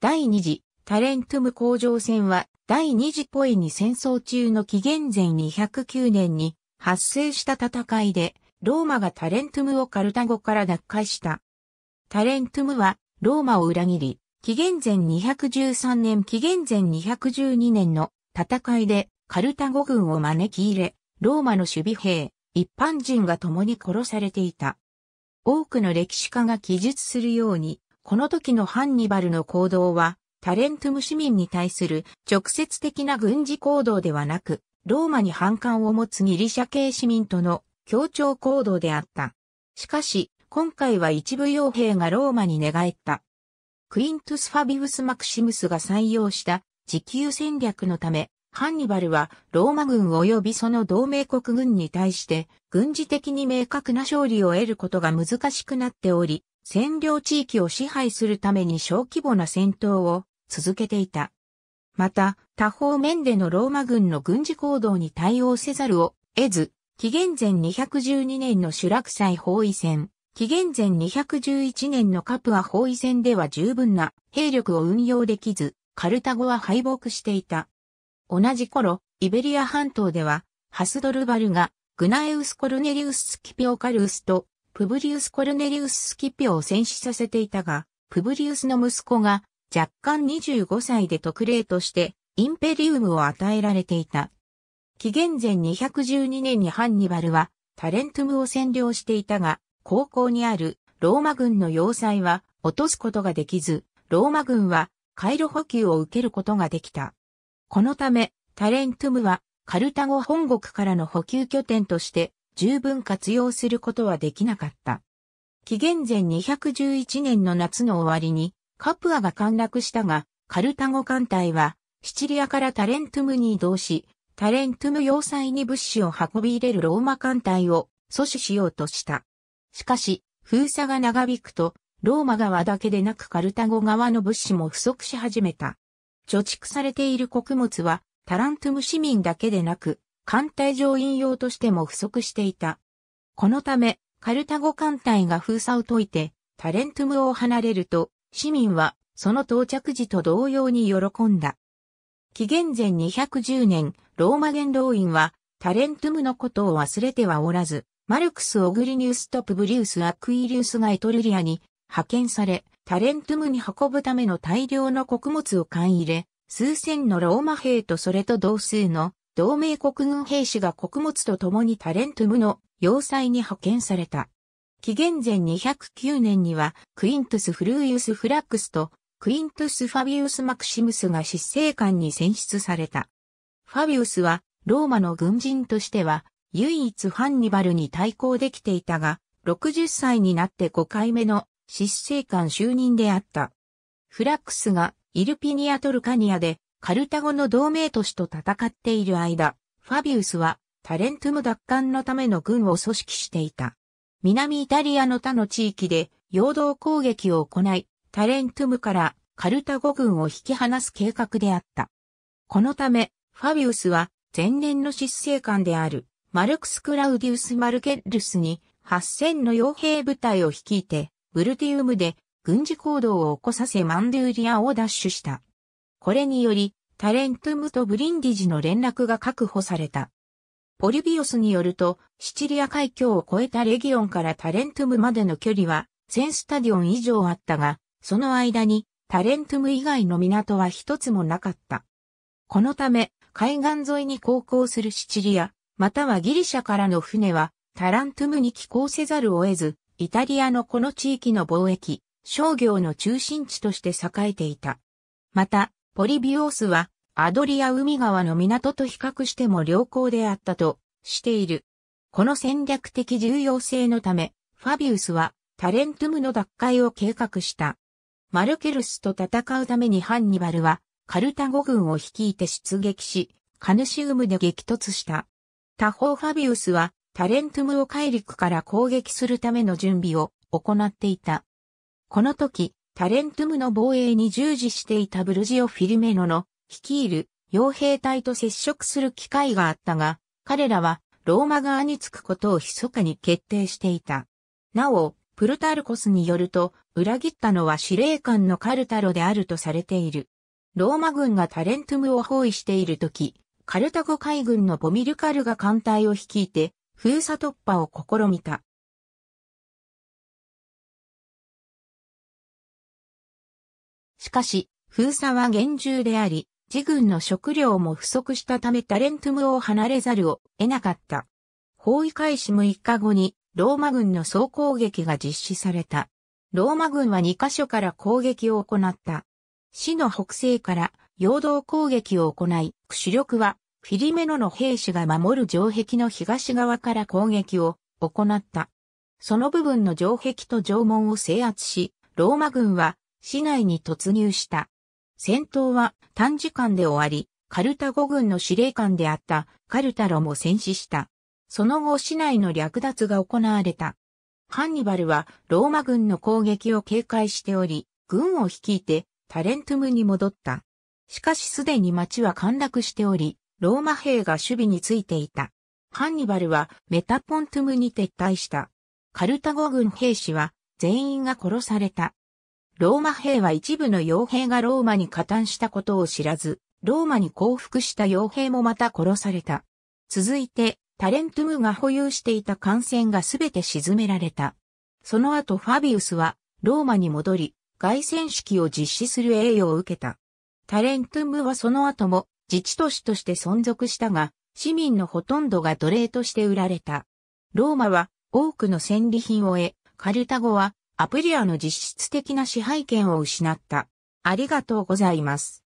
第二次タレントム工場戦は第二次ポエニ戦争中の紀元前209年に発生した戦いでローマがタレントムをカルタゴから奪回した。タレントムはローマを裏切り、紀元前213年紀元前212年の戦いでカルタゴ軍を招き入れ、ローマの守備兵、一般人が共に殺されていた。多くの歴史家が記述するように、この時のハンニバルの行動は、タレントム市民に対する直接的な軍事行動ではなく、ローマに反感を持つギリシャ系市民との協調行動であった。しかし、今回は一部傭兵がローマに寝返った。クイントス・ファビウス・マクシムスが採用した自給戦略のため、ハンニバルはローマ軍及びその同盟国軍に対して軍事的に明確な勝利を得ることが難しくなっており、占領地域を支配するために小規模な戦闘を続けていた。また、他方面でのローマ軍の軍事行動に対応せざるを得ず、紀元前212年の修楽祭包囲戦、紀元前211年のカプア包囲戦では十分な兵力を運用できず、カルタゴは敗北していた。同じ頃、イベリア半島では、ハスドルバルが、グナエウス・コルネリウス・スキピオカルウスとプブリウス・コルネリウス・スキピオを戦死させていたが、プブリウスの息子が若干25歳で特例としてインペリウムを与えられていた。紀元前212年にハンニバルはタレントムを占領していたが、高校にあるローマ軍の要塞は落とすことができず、ローマ軍は回路補給を受けることができた。このため、タレントムはカルタゴ本国からの補給拠点として十分活用することはできなかった。紀元前211年の夏の終わりにカプアが陥落したが、カルタゴ艦隊はシチリアからタレントムに移動し、タレントム要塞に物資を運び入れるローマ艦隊を阻止しようとした。しかし、封鎖が長引くと、ローマ側だけでなくカルタゴ側の物資も不足し始めた。貯蓄されている穀物は、タラントゥム市民だけでなく、艦隊上引用としても不足していた。このため、カルタゴ艦隊が封鎖を解いて、タレントムを離れると、市民はその到着時と同様に喜んだ。紀元前210年、ローマ元老院は、タレントムのことを忘れてはおらず、マルクス・オグリニウスとプブリウス・アクイリウスがエトルリアに派遣され、タレントムに運ぶための大量の穀物を買い入れ、数千のローマ兵とそれと同数の同盟国軍兵士が穀物と共にタレントムの要塞に派遣された。紀元前209年には、クイントス・フルーユス・フラックスと、クイントス・ファビウス・マクシムスが執政官に選出された。ファビウスは、ローマの軍人としては、唯一ハンニバルに対抗できていたが、60歳になって5回目の執政官就任であった。フラックスがイルピニア・トルカニアでカルタゴの同盟都市と戦っている間、ファビウスはタレントム奪還のための軍を組織していた。南イタリアの他の地域で陽動攻撃を行い、タレントムからカルタゴ軍を引き離す計画であった。このため、ファビウスは前年の執政官であるマルクス・クラウディウス・マルケルスに8000の傭兵部隊を率いて、ブルティウムで軍事行動を起こさせマンデューリアを奪取した。これにより、タレントムとブリンディジの連絡が確保された。ポリビオスによると、シチリア海峡を越えたレギオンからタレントムまでの距離は、1000スタディオン以上あったが、その間に、タレントム以外の港は一つもなかった。このため、海岸沿いに航行するシチリア、またはギリシャからの船は、タラントムに寄港せざるを得ず、イタリアのこの地域の貿易、商業の中心地として栄えていた。また、ポリビオースは、アドリア海側の港と比較しても良好であったとしている。この戦略的重要性のため、ファビウスはタレントムの奪回を計画した。マルケルスと戦うためにハンニバルはカルタゴ軍を率いて出撃し、カヌシウムで激突した。他方ファビウスはタレントムを海陸から攻撃するための準備を行っていた。この時、タレントムの防衛に従事していたブルジオ・フィルメノの率いる傭兵隊と接触する機会があったが、彼らはローマ側に着くことを密かに決定していた。なお、プルタルコスによると、裏切ったのは司令官のカルタロであるとされている。ローマ軍がタレントムを包囲しているとき、カルタゴ海軍のボミルカルが艦隊を率いて、封鎖突破を試みた。しかし、封鎖は厳重であり、自軍の食料も不足したためタレントムを離れざるを得なかった。包囲開始6日後に、ローマ軍の総攻撃が実施された。ローマ軍は2カ所から攻撃を行った。市の北西から陽動攻撃を行い、主力はフィリメノの兵士が守る城壁の東側から攻撃を行った。その部分の城壁と城門を制圧し、ローマ軍は市内に突入した。戦闘は短時間で終わり、カルタゴ軍の司令官であったカルタロも戦死した。その後市内の略奪が行われた。ハンニバルはローマ軍の攻撃を警戒しており、軍を率いてタレントムに戻った。しかしすでに町は陥落しており、ローマ兵が守備についていた。ハンニバルはメタポントムに撤退した。カルタゴ軍兵士は全員が殺された。ローマ兵は一部の傭兵がローマに加担したことを知らず、ローマに降伏した傭兵もまた殺された。続いて、タレントムが保有していた艦船がすべて沈められた。その後ファビウスは、ローマに戻り、凱旋式を実施する栄誉を受けた。タレントムはその後も自治都市として存続したが、市民のほとんどが奴隷として売られた。ローマは多くの戦利品を得、カルタゴはアプリアの実質的な支配権を失った。ありがとうございます。